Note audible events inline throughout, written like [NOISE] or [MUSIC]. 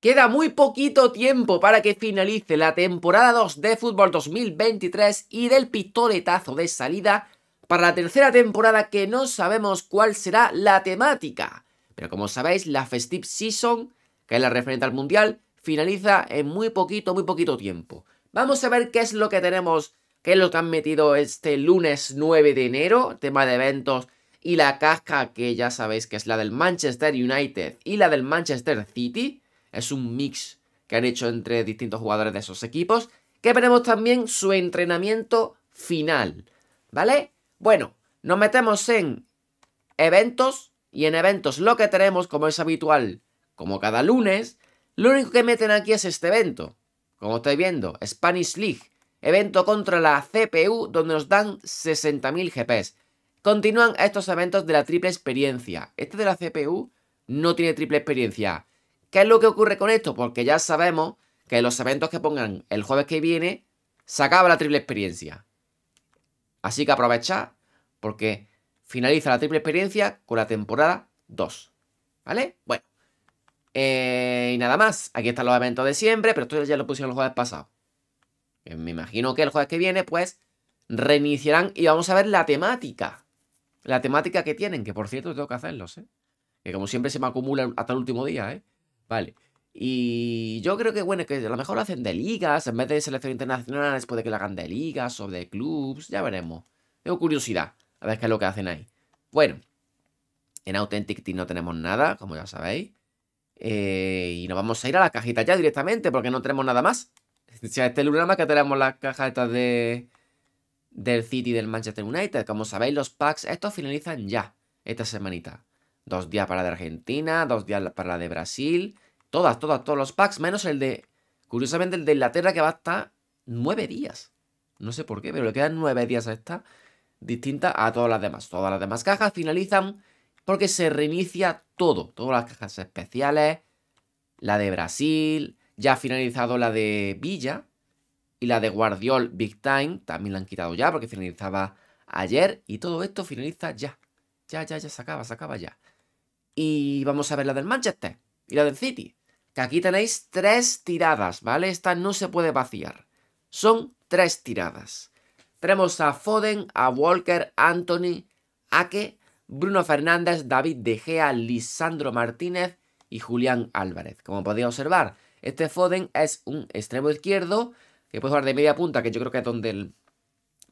Queda muy poquito tiempo para que finalice la temporada 2 de fútbol 2023 y del pistoletazo de salida para la tercera temporada que no sabemos cuál será la temática. Pero como sabéis, la Festive Season, que es la referente al Mundial, finaliza en muy poquito, muy poquito tiempo. Vamos a ver qué es lo que tenemos, qué es lo que han metido este lunes 9 de enero, tema de eventos y la caja que ya sabéis que es la del Manchester United y la del Manchester City es un mix que han hecho entre distintos jugadores de esos equipos. Que veremos también su entrenamiento final. ¿Vale? Bueno, nos metemos en eventos. Y en eventos lo que tenemos, como es habitual, como cada lunes, lo único que meten aquí es este evento. Como estáis viendo, Spanish League. Evento contra la CPU donde nos dan 60.000 GPs. Continúan estos eventos de la triple experiencia. Este de la CPU no tiene triple experiencia. ¿Qué es lo que ocurre con esto? Porque pues ya sabemos que los eventos que pongan el jueves que viene se acaba la triple experiencia. Así que aprovechad porque finaliza la triple experiencia con la temporada 2. ¿Vale? Bueno. Eh, y nada más. Aquí están los eventos de siempre, pero esto ya lo pusieron el jueves pasado. Me imagino que el jueves que viene, pues, reiniciarán y vamos a ver la temática. La temática que tienen, que por cierto tengo que hacerlos, ¿eh? Que como siempre se me acumula hasta el último día, ¿eh? Vale. Y yo creo que, bueno, que a lo mejor lo hacen de ligas, en vez de selección internacionales, puede que lo hagan de ligas o de clubs, ya veremos. Tengo curiosidad, a ver qué es lo que hacen ahí. Bueno, en Authentic Team no tenemos nada, como ya sabéis. Eh, y nos vamos a ir a la cajita ya directamente, porque no tenemos nada más. [LAUGHS] este lunes que tenemos las cajas de, del City del Manchester United. Como sabéis, los packs estos finalizan ya, esta semanita. Dos días para la de Argentina, dos días para la de Brasil. Todas, todas, todos los packs, menos el de. Curiosamente, el de Inglaterra que va hasta nueve días. No sé por qué, pero le quedan nueve días a esta. Distinta a todas las demás. Todas las demás cajas finalizan porque se reinicia todo. Todas las cajas especiales. La de Brasil. Ya ha finalizado la de Villa. Y la de Guardiol Big Time. También la han quitado ya porque finalizaba ayer. Y todo esto finaliza ya. Ya, ya, ya, se acaba, se acaba ya. Y vamos a ver la del Manchester y la del City. Que aquí tenéis tres tiradas, ¿vale? Esta no se puede vaciar. Son tres tiradas. Tenemos a Foden, a Walker, Anthony, Ake, Bruno Fernández, David De Gea, Lisandro Martínez y Julián Álvarez. Como podéis observar, este Foden es un extremo izquierdo que puede jugar de media punta, que yo creo que es donde él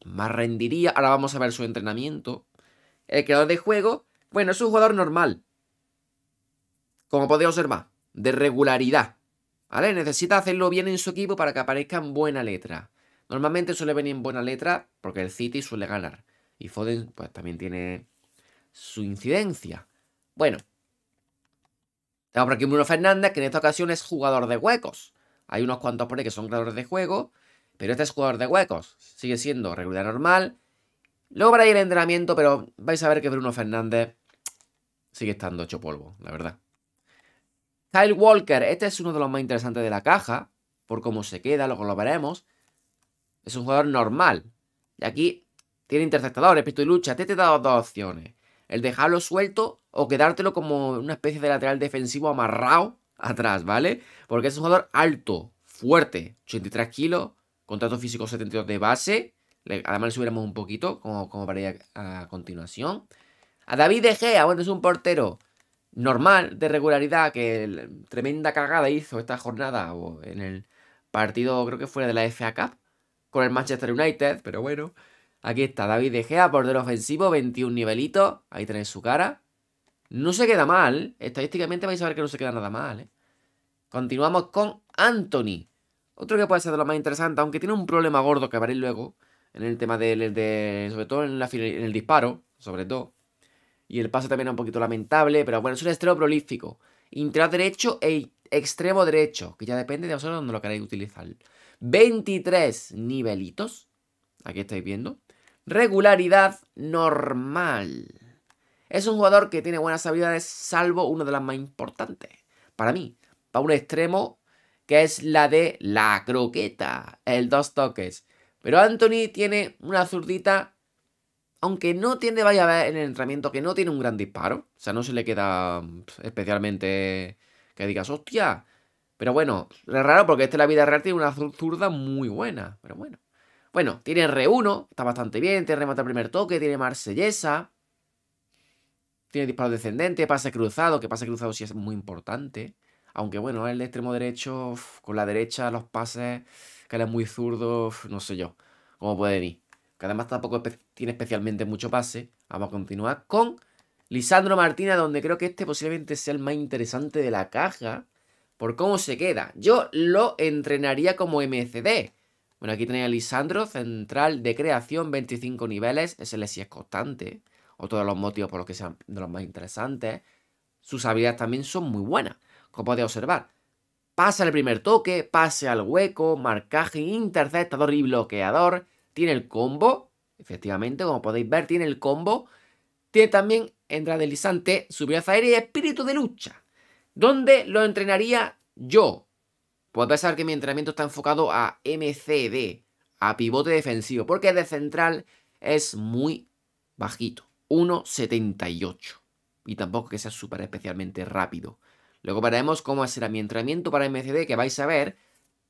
más rendiría. Ahora vamos a ver su entrenamiento. El creador de juego, bueno, es un jugador normal como podéis observar, de regularidad. ¿Vale? Necesita hacerlo bien en su equipo para que aparezca en buena letra. Normalmente suele venir en buena letra porque el City suele ganar. Y Foden pues también tiene su incidencia. Bueno. Tengo por aquí Bruno Fernández, que en esta ocasión es jugador de huecos. Hay unos cuantos por que son creadores de juego, pero este es jugador de huecos. Sigue siendo regular normal. Luego para ir el entrenamiento, pero vais a ver que Bruno Fernández sigue estando hecho polvo, la verdad. Kyle Walker, este es uno de los más interesantes de la caja, por cómo se queda, luego lo veremos. Es un jugador normal. Y aquí tiene interceptadores, pisto y lucha. Este te da dos opciones. El dejarlo suelto o quedártelo como una especie de lateral defensivo amarrado atrás, ¿vale? Porque es un jugador alto, fuerte, 83 kilos, contrato físico 72 de base. Además le subiremos un poquito, como, como para a, a continuación. A David De Gea, bueno, es un portero normal de regularidad que tremenda cagada hizo esta jornada o en el partido, creo que fuera de la FA Cup, con el Manchester United, pero bueno. Aquí está David De Gea, del ofensivo, 21 nivelitos. Ahí tenéis su cara. No se queda mal. Estadísticamente vais a ver que no se queda nada mal. ¿eh? Continuamos con Anthony. Otro que puede ser de lo más interesante, aunque tiene un problema gordo que veréis luego. En el tema De, sobre todo en, en el disparo, sobre todo. Y el paso también un poquito lamentable, pero bueno, es un extremo prolífico. Interior derecho e extremo derecho, que ya depende de vosotros dónde lo queráis utilizar. 23 nivelitos. Aquí estáis viendo. Regularidad normal. Es un jugador que tiene buenas habilidades, salvo una de las más importantes. Para mí, para un extremo, que es la de la croqueta, el dos toques. Pero Anthony tiene una zurdita aunque no tiene, vaya a ver en el entrenamiento que no tiene un gran disparo, o sea, no se le queda especialmente que digas, hostia. Pero bueno, es raro porque este la vida real tiene una zurda muy buena, pero bueno. Bueno, tiene R1, está bastante bien, tiene remata el primer toque, tiene marsellesa, tiene disparo descendente, pase cruzado, que pase cruzado sí es muy importante. Aunque bueno, el extremo derecho, con la derecha, los pases, que él es muy zurdo, no sé yo, cómo puede venir que además tampoco tiene especialmente mucho pase. Vamos a continuar con Lisandro Martínez, donde creo que este posiblemente sea el más interesante de la caja por cómo se queda. Yo lo entrenaría como MCD. Bueno, aquí tenéis a Lisandro, central de creación, 25 niveles. Ese le si es constante. O todos los motivos por los que sean de los más interesantes. Sus habilidades también son muy buenas, como podéis observar. Pasa el primer toque, pase al hueco, marcaje, interceptador y bloqueador. Tiene el combo, efectivamente, como podéis ver, tiene el combo. Tiene también entrada deslizante, a aérea y espíritu de lucha. ¿Dónde lo entrenaría yo? Pues pensar que mi entrenamiento está enfocado a MCD, a pivote defensivo, porque de central es muy bajito, 1.78. Y tampoco que sea súper especialmente rápido. Luego veremos cómo será mi entrenamiento para MCD, que vais a ver,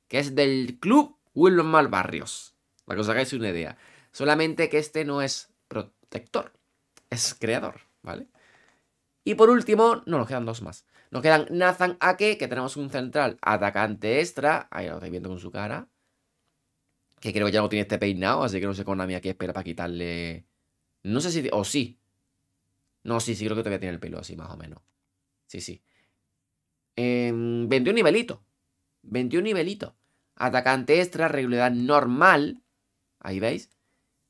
que es del club mal Barrios. Para que os hagáis una idea. Solamente que este no es protector, es creador, ¿vale? Y por último, no, nos quedan dos más. Nos quedan Nathan Ake, que tenemos un central atacante extra. Ahí lo estáis viendo con su cara. Que creo que ya no tiene este peinado, así que no sé con mí aquí espera para quitarle... No sé si... O sí. No, sí, sí, creo que todavía tiene el pelo así, más o menos. Sí, sí. 21 em, nivelito. 21 nivelito. Atacante extra, regularidad normal. Ahí veis.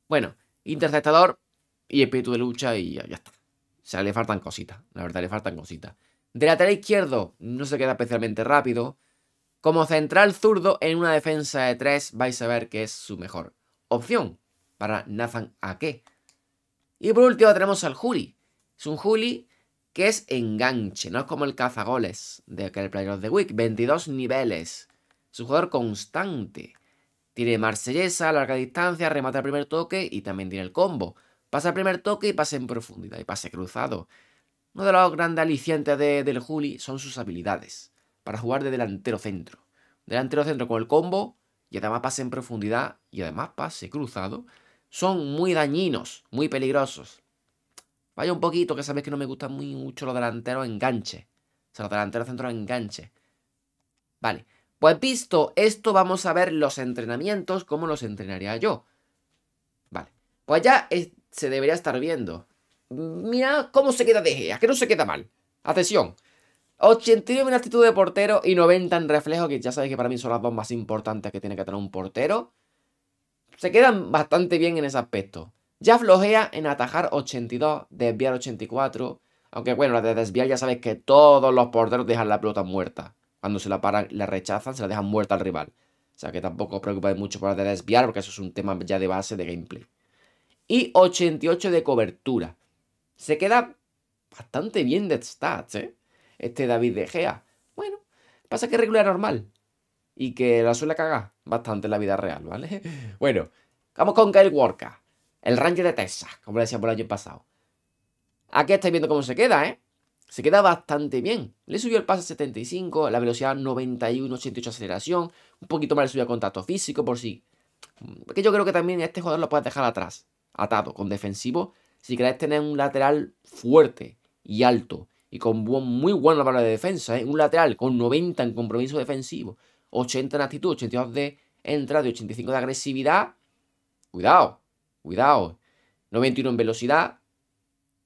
Bueno, interceptador y espíritu de lucha y ya, está. O sea, le faltan cositas. La verdad, le faltan cositas. De lateral izquierdo no se queda especialmente rápido. Como central zurdo en una defensa de 3 vais a ver que es su mejor opción para Nathan Ake. Y por último tenemos al Juli. Es un Juli que es enganche, no es como el cazagoles de aquel Player of the Week. 22 niveles. Es un jugador constante. Tiene marsellesa, larga distancia, remata el primer toque y también tiene el combo. Pasa el primer toque y pase en profundidad y pase cruzado. Uno de los grandes alicientes de, del Juli son sus habilidades para jugar de delantero centro. Delantero centro con el combo y además pase en profundidad y además pase cruzado. Son muy dañinos, muy peligrosos. Vaya un poquito, que sabéis que no me gustan muy mucho los delanteros enganche. O sea, los delanteros centro enganche. Vale. Pues visto esto, vamos a ver los entrenamientos, cómo los entrenaría yo. Vale, pues ya se debería estar viendo. Mira cómo se queda De Gea, que no se queda mal. Atención. 89 en actitud de portero y 90 en reflejo, que ya sabéis que para mí son las dos más importantes que tiene que tener un portero. Se quedan bastante bien en ese aspecto. Ya flojea en atajar 82, desviar 84. Aunque bueno, la de desviar ya sabéis que todos los porteros dejan la pelota muerta. Cuando se la paran, la rechazan, se la dejan muerta al rival. O sea que tampoco os preocupéis mucho por la de desviar, porque eso es un tema ya de base de gameplay. Y 88 de cobertura. Se queda bastante bien de stats, ¿eh? Este David de Gea. Bueno, pasa que es regular normal. Y que la suele cagar bastante en la vida real, ¿vale? [LAUGHS] Bueno, vamos con Kyle Walker. El Ranger de Texas, como le decíamos el año pasado. Aquí estáis viendo cómo se queda, ¿eh? se queda bastante bien. Le subió el pase a 75, la velocidad 91, 88 aceleración, un poquito más le subió a contacto físico por sí. Porque mm, yo creo que también este jugador lo puedes dejar atrás, atado, con defensivo, si querés tener un lateral fuerte y alto y con muy buena palabra de defensa, ¿eh? un lateral con 90 en compromiso defensivo, 80 en actitud, 82 de entrada y 85 de agresividad, cuidado, cuidado, 91 en velocidad,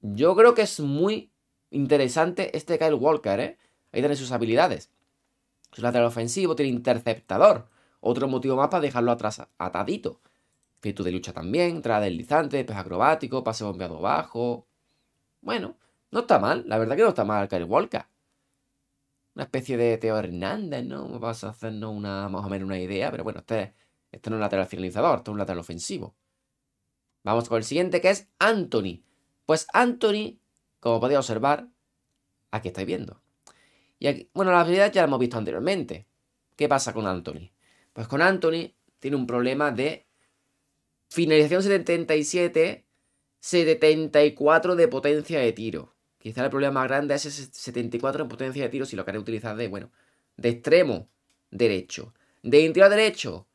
yo creo que es muy Interesante este Kyle Walker, ¿eh? Ahí tiene sus habilidades. su lateral ofensivo, tiene interceptador. Otro motivo más para dejarlo atrás, atadito. tú de lucha también, entrada deslizante, pez acrobático, pase bombeado bajo. Bueno, no está mal, la verdad que no está mal Kyle Walker. Una especie de Teo Hernández, ¿no? Vamos a hacernos una, más o menos una idea, pero bueno, este, este no es un lateral finalizador, este es un lateral ofensivo. Vamos con el siguiente que es Anthony. Pues Anthony como podéis observar, aquí estáis viendo. Y bueno, la habilidad ya la hemos visto anteriormente. ¿Qué pasa con Anthony? Pues con Anthony tiene un problema de finalización 77, 74 de potencia de tiro. Quizá el problema más grande es ese 74 en potencia de tiro si lo queréis utilizar de, bueno, de extremo derecho. De interior derecho.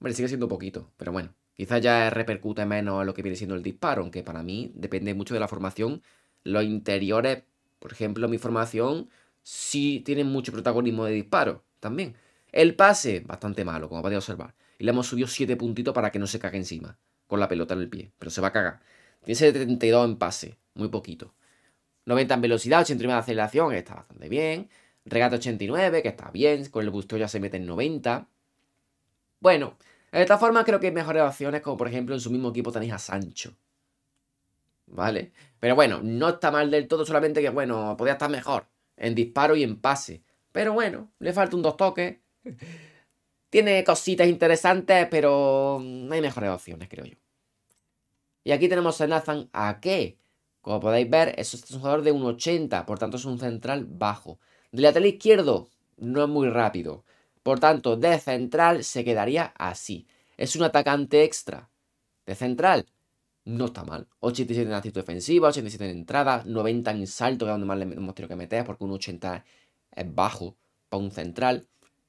Hombre, sigue siendo poquito, pero bueno. Quizás ya repercute menos lo que viene siendo el disparo, aunque para mí depende mucho de la formación. Los interiores, por ejemplo, mi formación sí tienen mucho protagonismo de disparo también. El pase, bastante malo, como podéis observar. Y le hemos subido 7 puntitos para que no se cague encima, con la pelota en el pie. Pero se va a cagar. Tiene 72 en pase, muy poquito. 90 en velocidad, 89 de aceleración, está bastante bien. Regate 89, que está bien. Con el busto ya se mete en 90. Bueno, de esta forma creo que hay mejores opciones, como por ejemplo en su mismo equipo tenéis a Sancho. ¿Vale? Pero bueno, no está mal del todo, solamente que bueno, podría estar mejor en disparo y en pase. Pero bueno, le falta un dos toques. Tiene cositas interesantes, pero mm, hay mejores opciones, creo yo. Y aquí tenemos a Nathan Ake. Como podéis ver, es un jugador de 1,80, por tanto es un central bajo. Del lateral izquierdo, no es muy rápido. Por tanto, de central se quedaría así. Es un atacante extra. De central, no está mal. 87 en actitud defensiva, 87 en entrada, 90 en salto, que es donde más le hemos tenido que meter, porque un 80 es bajo para un central.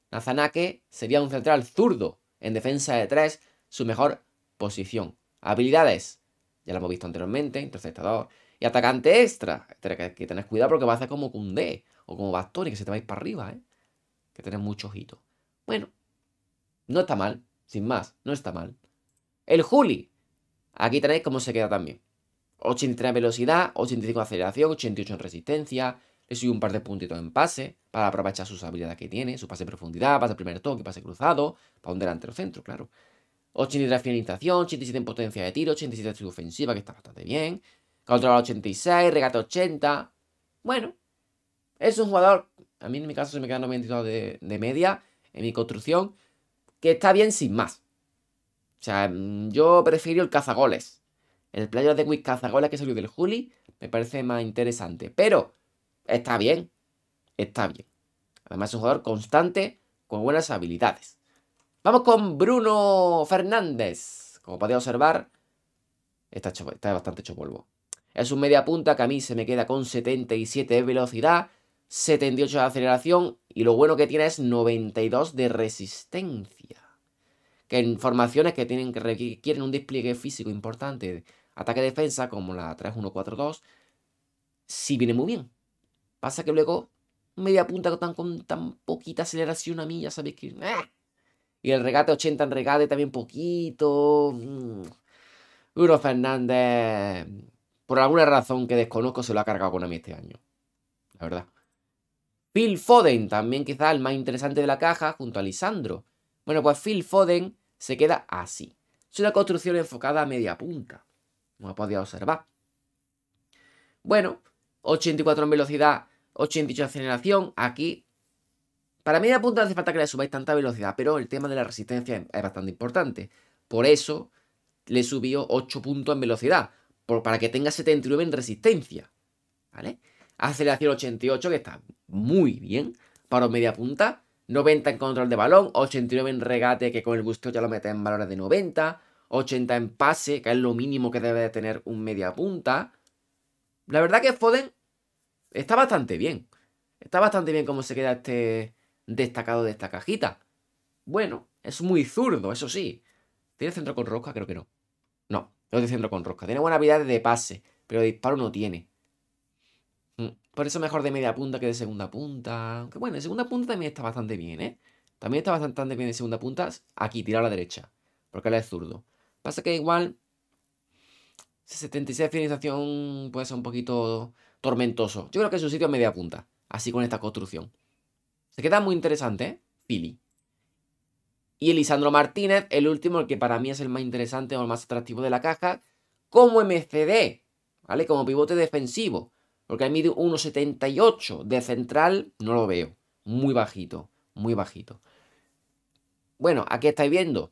Nazanake sería un central zurdo en defensa de 3, su mejor posición. Habilidades, ya lo hemos visto anteriormente, interceptador y atacante extra. que tenés cuidado porque va a hacer como Kunde o como Bastoni, que se te va a ir para arriba, ¿eh? que tener mucho ojito. Bueno, no está mal, sin más, no está mal. El Juli. Aquí tenéis cómo se queda también. 83 velocidad, 85 aceleración, 88 en resistencia. Le subí un par de puntitos en pase para aprovechar sus habilidades que tiene. Su pase de profundidad, pase el primer toque, pase cruzado. Para un delantero centro, claro. 83 finalización, 87 en potencia de tiro, 87 en ofensiva, que está bastante bien. Control 86, regate 80. Bueno, es un jugador a mí en mi caso se me quedan 92 de, media en mi construcción, que está bien sin más. O sea, mm, yo prefiero el cazagoles. El player de Quick cazagoles que salió del Juli me parece más interesante. Pero está bien. Está bien. Además es un jugador constante con buenas habilidades. Vamos con Bruno Fernández. Como podéis observar, está, está bastante hecho polvo. Es un media punta que a mí se me queda con 77 de velocidad, 78 de aceleración y lo bueno que tiene es 92 de resistencia. Que en formaciones que, tienen, que requieren un despliegue físico importante, ataque-defensa, como la 3-1-4-2, sí viene muy bien. Pasa que luego media punta con tan, tan poquita aceleración a mí, ya sabéis que... ¡ah! Y el regate 80 en regate también poquito. Mm. Uro Fernández, por alguna razón que desconozco, se lo ha cargado con a mí este año. La verdad. Phil Foden, también quizá el más interesante de la caja, junto a Lisandro. Bueno, pues Phil Foden se queda así. Es una construcción enfocada a media punta, como podido observar. Bueno, 84 en velocidad, 88 en aceleración. Aquí, para media punta hace falta que le subáis tanta velocidad, pero el tema de la resistencia es bastante importante. Por eso le subió 8 puntos en velocidad, para que tenga 79 en resistencia. ¿Vale? aceleración 88, que está muy bien para media punta, 90 en control de balón, 89 en regate, que con el busteo ya lo mete en valores de 90, 80 en pase, que es lo mínimo que debe de tener un media punta. La verdad que Foden está bastante bien. Está bastante bien cómo se queda este destacado de esta cajita. Bueno, es muy zurdo, eso sí. ¿Tiene centro con rosca? Creo que no. No, no tiene centro con rosca. Tiene buena habilidad de pase, pero de disparo no tiene. Por eso mejor de media punta que de segunda punta. Aunque bueno, de segunda punta también está bastante bien, ¿eh? También está bastante bien de segunda punta. Aquí, tirar a la derecha. Porque él es zurdo. Pasa que igual 76 de finalización puede ser un poquito tormentoso. Yo creo que es un sitio media punta, así con esta construcción. Se queda muy interesante, ¿eh? Philly. Y Elisandro Martínez, el último, el que para mí es el más interesante o el más atractivo de la caja, como MCD, ¿vale? Como pivote defensivo. Porque de 1,78. De central no lo veo. Muy bajito, muy bajito. Bueno, aquí estáis viendo.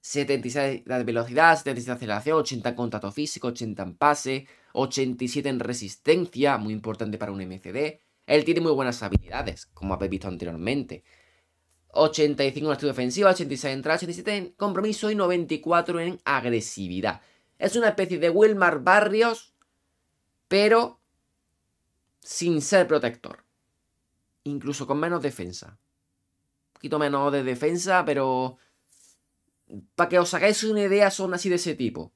76 de velocidad, 76 de aceleración, 80 en contacto físico, 80 en pase, 87 en resistencia, muy importante para un MCD. Él tiene muy buenas habilidades, como habéis visto anteriormente. 85 en actitud defensiva, 86 en entrada, 87 en compromiso y 94 en agresividad. Es una especie de Wilmar Barrios, pero sin ser protector. Incluso con menos defensa. Un poquito menos de defensa, pero... Para que os hagáis una idea, son así de ese tipo.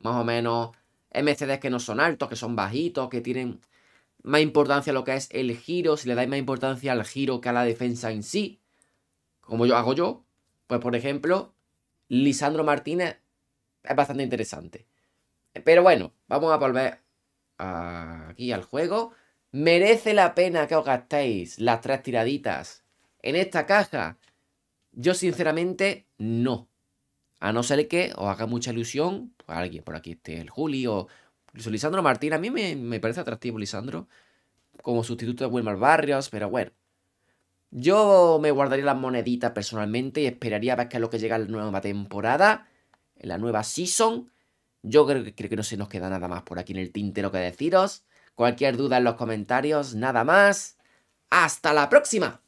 Más o menos MCDs que no son altos, que son bajitos, que tienen más importancia lo que es el giro, si le dais más importancia al giro que a la defensa en sí, como yo hago yo, pues por ejemplo, Lisandro Martínez es bastante interesante. Pero bueno, vamos a volver aquí al juego merece la pena que os gastéis las tres tiraditas en esta caja. Yo sinceramente no. A no ser que os haga mucha ilusión, pues alguien por aquí esté el Juli o incluso Lisandro Martín. A mí me, parece atractivo Lisandro como sustituto de Wilmar Barrios, pero bueno. Yo me guardaría las moneditas personalmente y esperaría a ver qué es lo que llega la nueva temporada, en la nueva season. Yo creo que, creo que no se nos queda nada más por aquí en el lo que deciros. Cualquier duda en los comentarios, nada más. ¡Hasta la próxima!